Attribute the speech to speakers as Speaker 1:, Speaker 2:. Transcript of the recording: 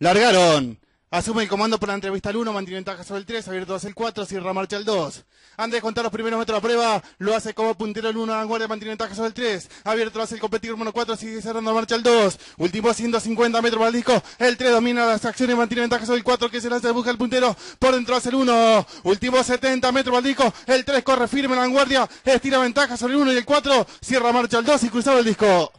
Speaker 1: Largaron. Asume el comando por la entrevista al 1, mantiene ventaja sobre el 3, abierto hace el 4, cierra marcha al 2. Antes de contar los primeros metros de prueba, lo hace como puntero el 1, vanguardia, mantiene ventaja sobre el 3. Abierto hace el competidor número 4, sigue cerrando marcha al 2. Último 150 metros para el disco, el 3 domina las acciones, mantiene ventaja sobre el 4, que se lanza, busca el puntero, por dentro hace el 1. Último 70 metros para el disco, el 3 corre firme en la vanguardia, estira ventaja sobre el 1 y el 4, cierra marcha al 2 y cruzado el disco.